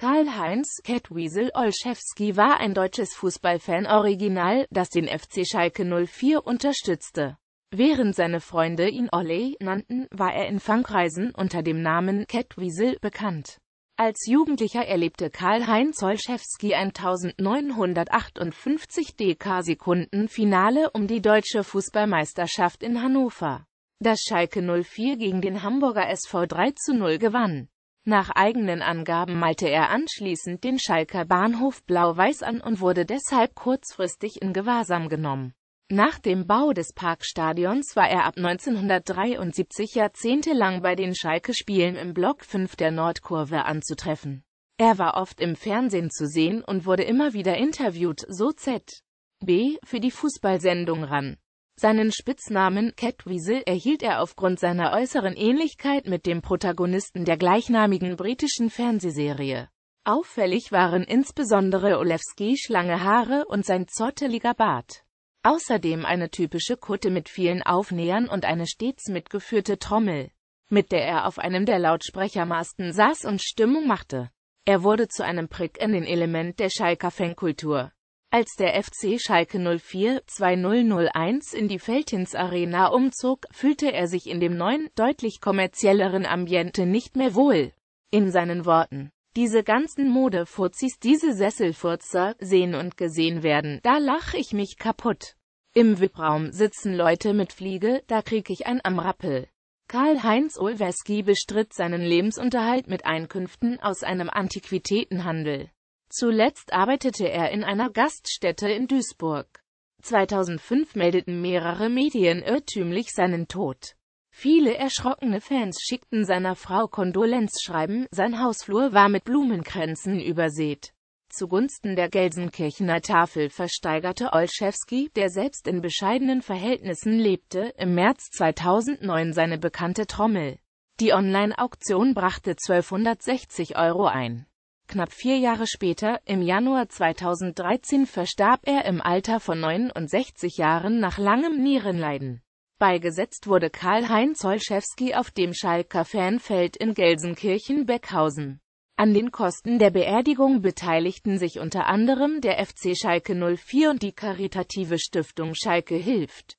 Karl-Heinz Kettwiesel Olszewski war ein deutsches Fußballfan-Original, das den FC Schalke 04 unterstützte. Während seine Freunde ihn Olle nannten, war er in Fangreisen unter dem Namen Kettwiesel bekannt. Als Jugendlicher erlebte Karl-Heinz Olszewski 1958 DK-Sekunden-Finale um die deutsche Fußballmeisterschaft in Hannover, das Schalke 04 gegen den Hamburger SV 3 zu 0 gewann. Nach eigenen Angaben malte er anschließend den Schalker Bahnhof blau-weiß an und wurde deshalb kurzfristig in Gewahrsam genommen. Nach dem Bau des Parkstadions war er ab 1973 jahrzehntelang bei den Schalke-Spielen im Block 5 der Nordkurve anzutreffen. Er war oft im Fernsehen zu sehen und wurde immer wieder interviewt, so Z. B. für die Fußballsendung ran. Seinen Spitznamen Catweasel erhielt er aufgrund seiner äußeren Ähnlichkeit mit dem Protagonisten der gleichnamigen britischen Fernsehserie. Auffällig waren insbesondere Olewskis lange Haare und sein zotteliger Bart. Außerdem eine typische Kutte mit vielen Aufnähern und eine stets mitgeführte Trommel, mit der er auf einem der Lautsprechermasten saß und Stimmung machte. Er wurde zu einem Prick in den Element der Schalker Fankultur. Als der FC Schalke 04 2001 in die Veltins Arena umzog, fühlte er sich in dem neuen, deutlich kommerzielleren Ambiente nicht mehr wohl. In seinen Worten, diese ganzen Modefuzis, diese Sesselfurzer, sehen und gesehen werden, da lach ich mich kaputt. Im Wippraum sitzen Leute mit Fliege, da krieg ich ein am Rappel. Karl-Heinz Olweski bestritt seinen Lebensunterhalt mit Einkünften aus einem Antiquitätenhandel. Zuletzt arbeitete er in einer Gaststätte in Duisburg. 2005 meldeten mehrere Medien irrtümlich seinen Tod. Viele erschrockene Fans schickten seiner Frau Kondolenzschreiben, sein Hausflur war mit Blumenkränzen übersät. Zugunsten der Gelsenkirchener Tafel versteigerte Olszewski, der selbst in bescheidenen Verhältnissen lebte, im März 2009 seine bekannte Trommel. Die Online-Auktion brachte 1260 Euro ein. Knapp vier Jahre später, im Januar 2013 verstarb er im Alter von 69 Jahren nach langem Nierenleiden. Beigesetzt wurde Karl-Heinz Olszewski auf dem Schalker Fanfeld in Gelsenkirchen-Beckhausen. An den Kosten der Beerdigung beteiligten sich unter anderem der FC Schalke 04 und die karitative Stiftung Schalke hilft.